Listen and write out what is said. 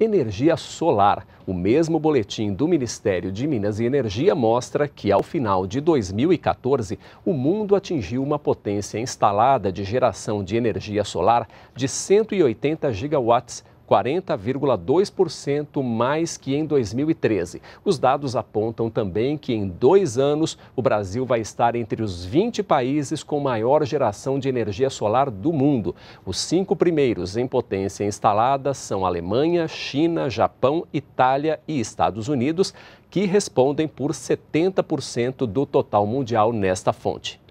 energia solar. O mesmo boletim do Ministério de Minas e Energia mostra que, ao final de 2014, o mundo atingiu uma potência instalada de geração de energia solar de 180 gigawatts, 40,2% mais que em 2013. Os dados apontam também que em dois anos o Brasil vai estar entre os 20 países com maior geração de energia solar do mundo. Os cinco primeiros em potência instalada são Alemanha, China, Japão, Itália e Estados Unidos, que respondem por 70% do total mundial nesta fonte.